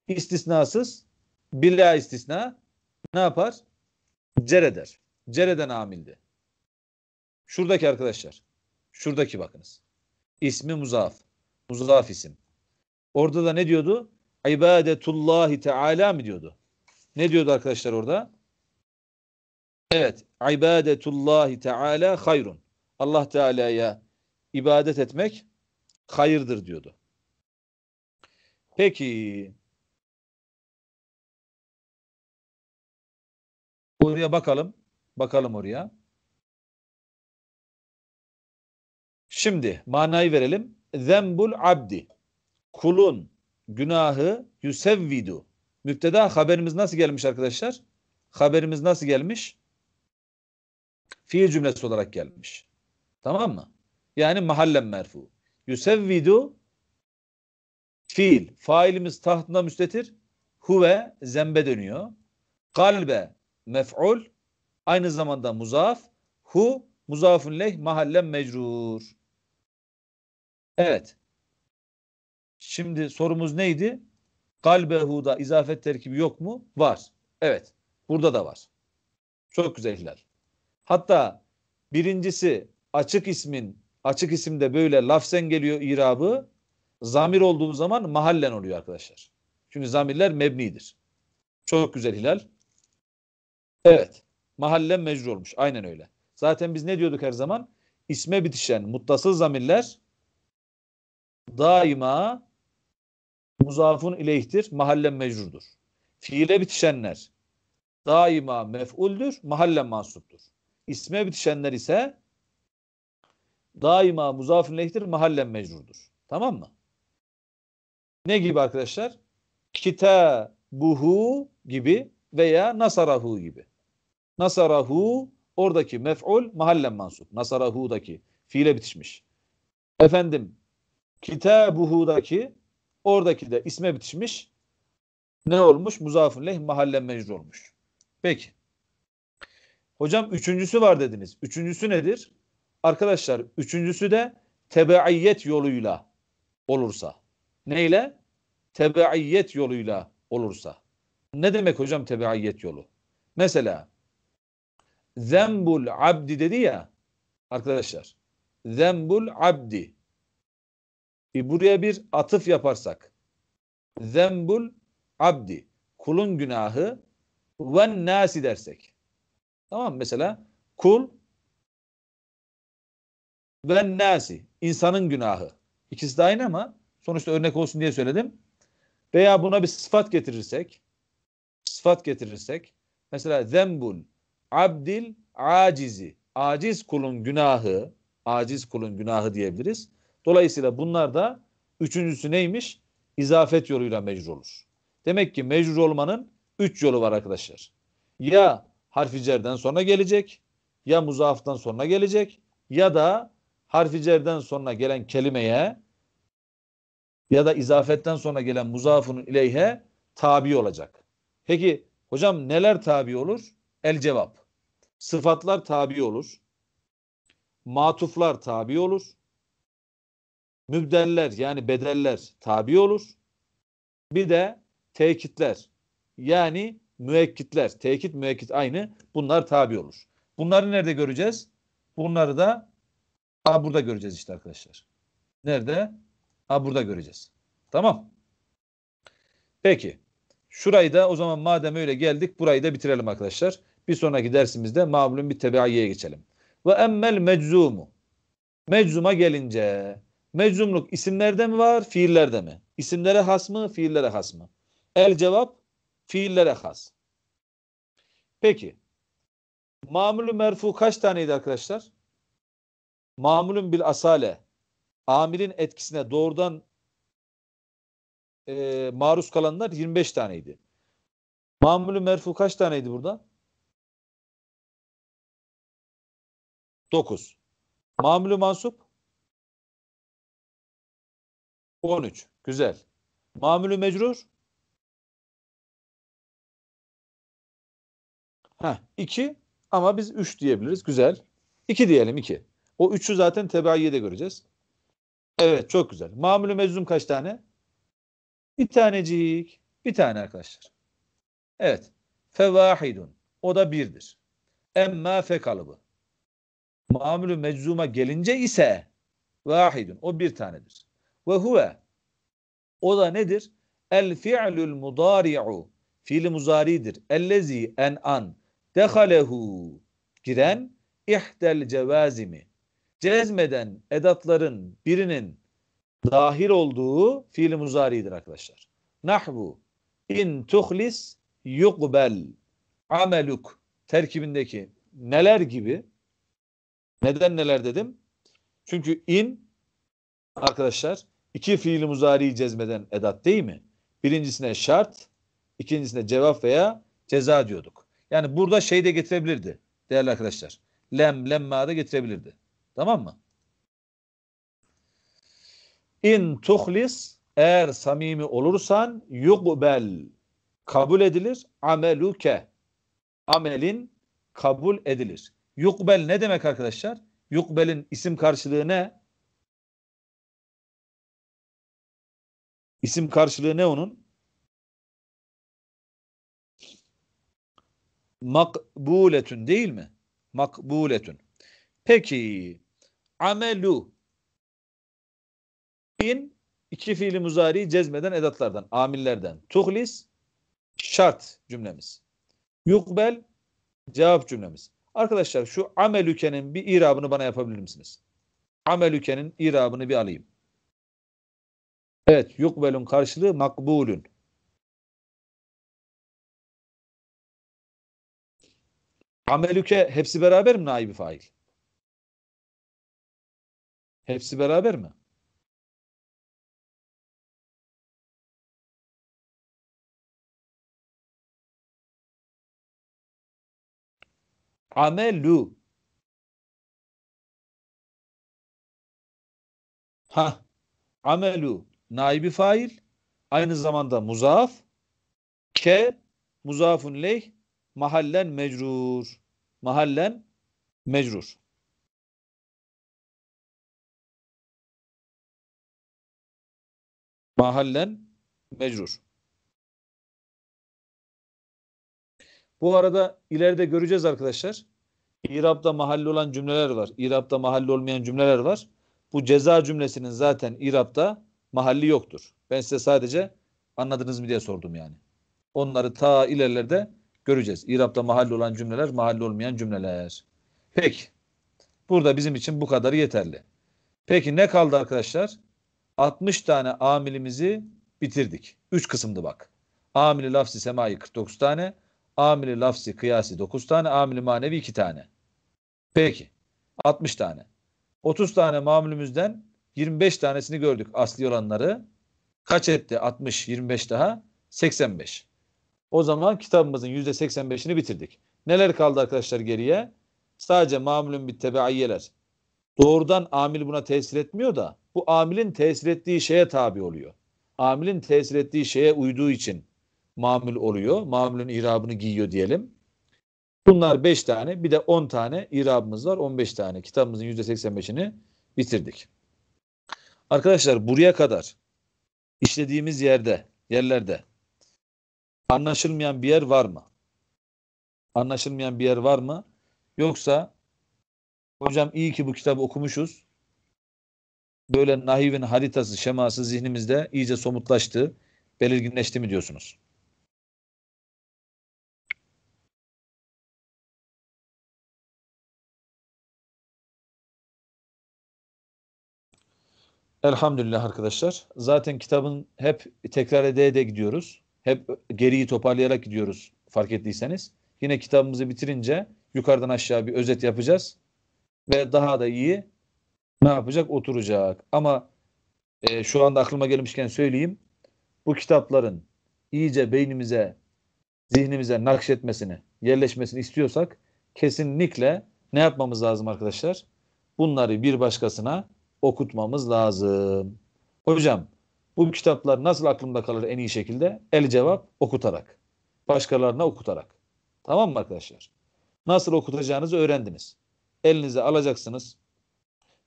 Speaker 2: istisnasız bila istisna ne yapar? Cereder. Cereden amildi. Şuradaki arkadaşlar. Şuradaki bakınız. İsmi muzaaf. Muzaaf isim. Orada da ne diyordu? İbadetullahi Teala mı diyordu? Ne diyordu arkadaşlar orada? Evet, ibadetullahi Teala hayrun. Allah Teala'ya ibadet etmek hayırdır diyordu. Peki
Speaker 1: oraya bakalım.
Speaker 2: Bakalım oraya. Şimdi manayı verelim. Zembul abdi kulun günahı yusevvidu. Müpteda haberimiz nasıl gelmiş arkadaşlar? Haberimiz nasıl gelmiş? Fiil cümlesi olarak gelmiş. Tamam mı? Yani mahallen merfu. Yusevvidu fiil. Failimiz tahtına müstetir. Huve zembe dönüyor. Kalbe mef'ul aynı zamanda muzaf. Hu muzafun leh mahallen mecrur. Evet. Şimdi sorumuz neydi? Galbehu'da izafet terkibi yok mu? Var. Evet. Burada da var. Çok güzel Hilal. Hatta birincisi açık ismin açık isimde böyle lafzen geliyor irabı. Zamir olduğu zaman mahallen oluyor arkadaşlar. Çünkü zamirler mebnidir. Çok güzel Hilal. Evet. Mahallen mecrur olmuş. Aynen öyle. Zaten biz ne diyorduk her zaman? İsme bitişen muttasıl zamirler daima muzafun ileyhtir, mahallen mecrudur. Fiile bitişenler daima mef'uldür, mahallen mansuptur. İsme bitişenler ise daima muzafun lehtir mahallen mecrurdur. Tamam mı? Ne gibi arkadaşlar? Kita buhu gibi veya nasarahu gibi. Nasarahu oradaki mef'ul mahallen mansup. Nasarahu'daki fiile bitişmiş. Efendim kitabuhu'daki Oradaki de isme bitişmiş. Ne olmuş? Muzafun leh mahalle mecrur olmuş. Peki. Hocam üçüncüsü var dediniz. Üçüncüsü nedir? Arkadaşlar üçüncüsü de tebaiyet yoluyla olursa. Neyle? Tebaiyet yoluyla olursa. Ne demek hocam tebaiyet yolu? Mesela zembul abdi dedi ya arkadaşlar. Zembul abdi. E buraya bir atıf yaparsak. Zembul abdi. Kulun günahı ve nasi dersek. Tamam Mesela kul ve nasi. insanın günahı. İkisi de aynı ama sonuçta örnek olsun diye söyledim. Veya buna bir sıfat getirirsek sıfat getirirsek mesela zembul abdil acizi aciz kulun günahı aciz kulun günahı diyebiliriz. Dolayısıyla bunlar da üçüncüsü neymiş? İzafet yoluyla mecrur olur. Demek ki mecrur olmanın üç yolu var arkadaşlar. Ya harfi cerden sonra gelecek, ya muzaftan sonra gelecek ya da harfi cerden sonra gelen kelimeye ya da izafetten sonra gelen muzafun ileyhe tabi olacak. Peki hocam neler tabi olur? El cevap. Sıfatlar tabi olur. Matuflar tabi olur mübdeller yani bedeller tabi olur. Bir de tekitler yani müekkitler. Tekit müekkit aynı. Bunlar tabi olur. Bunları nerede göreceğiz? Bunları da a burada göreceğiz işte arkadaşlar. Nerede? A burada göreceğiz. Tamam. Peki. Şurayı da o zaman madem öyle geldik burayı da bitirelim arkadaşlar. Bir sonraki dersimizde mağlum bir tebaiyeye geçelim. Ve emmel meczumu. Meczuma gelince Meczumluk isimlerde mi var, fiillerde mi? İsimlere has mı, fiillere has mı? El cevap fiillere has. Peki. Mamulü merfu kaç taneydi arkadaşlar? Mamulün bil asale. Amirin etkisine doğrudan e, maruz kalanlar 25 taneydi. Mamulü merfu kaç taneydi burada?
Speaker 1: 9. Mamulü mansup 13. Güzel. Mamülü mecrur?
Speaker 2: Heh, 2 ama biz 3 diyebiliriz. Güzel. 2 diyelim 2. O 3'ü zaten tebaiye de göreceğiz. Evet çok güzel. Mamülü meczum kaç tane? Bir tanecik. Bir tane arkadaşlar. Evet. Fevahidun. O da birdir. Emma fe kalıbı. Mamülü meczuma gelince ise vahidun. O bir tanedir. Ve huve o da nedir? El fi'lül mudari'u fiil muzaridir. Ellezi en an dehalehu giren ihtel cevazimi cezmeden edatların birinin dahil olduğu fiil muzaridir arkadaşlar. Nahbu, in tuhlis yukbel ameluk terkibindeki neler gibi neden neler dedim? Çünkü in arkadaşlar İki fiili muzariyi cezmeden edat değil mi? Birincisine şart, ikincisine cevap veya ceza diyorduk. Yani burada şey de getirebilirdi değerli arkadaşlar. Lem, lemma da getirebilirdi. Tamam mı? İn tuhlis eğer samimi olursan yugbel kabul edilir ameluke amelin kabul edilir. Yugbel ne demek arkadaşlar? Yugbelin isim karşılığı ne?
Speaker 1: İsim karşılığı ne onun?
Speaker 2: Makbuletün değil mi? Makbuletün. Peki amelu in iki fiili muzari cezmeden edatlardan, amillerden. Tuhlis şart cümlemiz. Yukbel cevap cümlemiz. Arkadaşlar şu amelükenin bir irabını bana yapabilir misiniz? Amelükenin irabını bir alayım. Evet, yukbelun karşılığı makbulün.
Speaker 1: Amelüke hepsi
Speaker 3: beraber mi naibi fail? Hepsi beraber mi? Amelü,
Speaker 1: Ha.
Speaker 2: amelü naibi fail aynı zamanda muzaaf ke muzaafun leyh mahallen mecrur mahallen
Speaker 1: mecrur. Mahallen mecrur.
Speaker 2: Bu arada ileride göreceğiz arkadaşlar. İrab'da mahalli olan cümleler var. İrab'da mahalli olmayan cümleler var. Bu ceza cümlesinin zaten İrab'da mahalli yoktur. Ben size sadece anladınız mı diye sordum yani. Onları ta ilerlerde göreceğiz. İrap'ta mahalli olan cümleler, mahalli olmayan cümleler. Peki. Burada bizim için bu kadar yeterli. Peki ne kaldı arkadaşlar? 60 tane amilimizi bitirdik. 3 kısımdı bak. Amili lafsi semai 49 tane, amili lafsi kıyasi 9 tane, amili manevi 2 tane. Peki. 60 tane. 30 tane mamülümüzden 25 tanesini gördük asli olanları. Kaç etti? 60, 25 daha. 85. O zaman kitabımızın %85'ini bitirdik. Neler kaldı arkadaşlar geriye? Sadece mamulün bir tebeayyeler. Doğrudan amil buna tesir etmiyor da bu amilin tesir ettiği şeye tabi oluyor. Amilin tesir ettiği şeye uyduğu için mamül oluyor. Mamülün irabını giyiyor diyelim. Bunlar 5 tane bir de 10 tane irabımız var. 15 tane kitabımızın %85'ini bitirdik. Arkadaşlar buraya kadar işlediğimiz yerde, yerlerde anlaşılmayan bir yer var mı? Anlaşılmayan bir yer var mı? Yoksa hocam iyi ki bu kitabı okumuşuz. Böyle Nahiv'in haritası, şeması zihnimizde iyice somutlaştı, belirginleşti mi diyorsunuz? Elhamdülillah arkadaşlar. Zaten kitabın hep tekrar ede de gidiyoruz. Hep geriyi toparlayarak gidiyoruz fark ettiyseniz. Yine kitabımızı bitirince yukarıdan aşağı bir özet yapacağız. Ve daha da iyi ne yapacak? Oturacak. Ama e, şu anda aklıma gelmişken söyleyeyim. Bu kitapların iyice beynimize, zihnimize nakşetmesini, yerleşmesini istiyorsak kesinlikle ne yapmamız lazım arkadaşlar? Bunları bir başkasına okutmamız lazım. Hocam bu kitaplar nasıl aklımda kalır en iyi şekilde? El cevap okutarak. Başkalarına okutarak. Tamam mı arkadaşlar? Nasıl okutacağınızı öğrendiniz. Elinize alacaksınız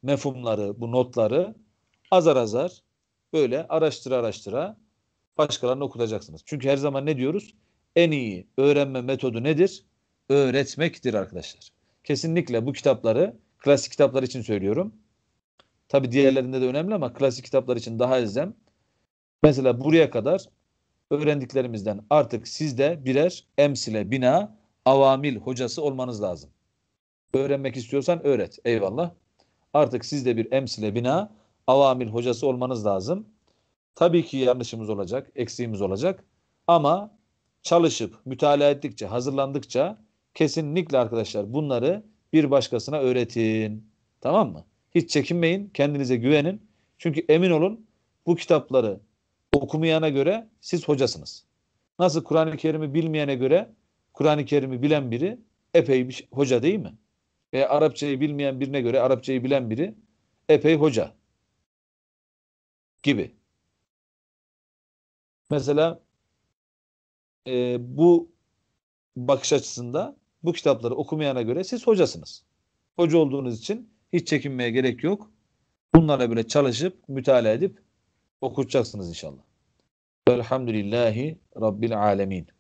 Speaker 2: mefhumları, bu notları azar azar böyle araştıra araştıra başkalarına okutacaksınız. Çünkü her zaman ne diyoruz? En iyi öğrenme metodu nedir? Öğretmektir arkadaşlar. Kesinlikle bu kitapları, klasik kitaplar için söylüyorum Tabi diğerlerinde de önemli ama klasik kitaplar için daha elzem. Mesela buraya kadar öğrendiklerimizden artık siz de birer emsile bina avamil hocası olmanız lazım. Öğrenmek istiyorsan öğret. Eyvallah. Artık siz de bir emsile bina avamil hocası olmanız lazım. Tabii ki yanlışımız olacak, eksiğimiz olacak. Ama çalışıp, mütalaa ettikçe, hazırlandıkça kesinlikle arkadaşlar bunları bir başkasına öğretin. Tamam mı? Hiç çekinmeyin, kendinize güvenin. Çünkü emin olun bu kitapları okumayana göre siz hocasınız. Nasıl Kur'an-ı Kerim'i bilmeyene göre Kur'an-ı Kerim'i bilen biri epey bir hoca değil mi? E, Arapçayı bilmeyen birine göre Arapçayı bilen biri epey hoca
Speaker 1: gibi. Mesela
Speaker 2: e, bu bakış açısında bu kitapları okumayana göre siz hocasınız. Hoca olduğunuz için hiç çekinmeye gerek yok. Bunlara bile çalışıp, mütalaa edip okutacaksınız inşallah. Velhamdülillahi Rabbil
Speaker 1: Alemin.